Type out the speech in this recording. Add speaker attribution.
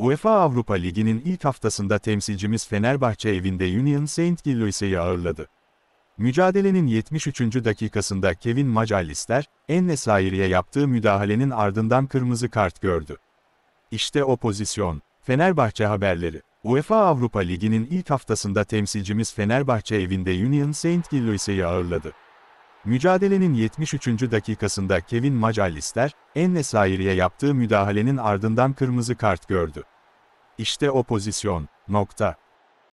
Speaker 1: UEFA Avrupa Ligi'nin ilk haftasında temsilcimiz Fenerbahçe evinde Union Saint Gilloise'yi ağırladı. Mücadelenin 73. dakikasında Kevin Macalister, Enne Sairi'ye yaptığı müdahalenin ardından kırmızı kart gördü. İşte o pozisyon. Fenerbahçe haberleri. UEFA Avrupa Ligi'nin ilk haftasında temsilcimiz Fenerbahçe evinde Union Saint Gilloise'yi ağırladı. Mücadelenin 73. dakikasında Kevin Macalister, Enne Sairi'ye yaptığı müdahalenin ardından kırmızı kart gördü. İşte o pozisyon. Nokta.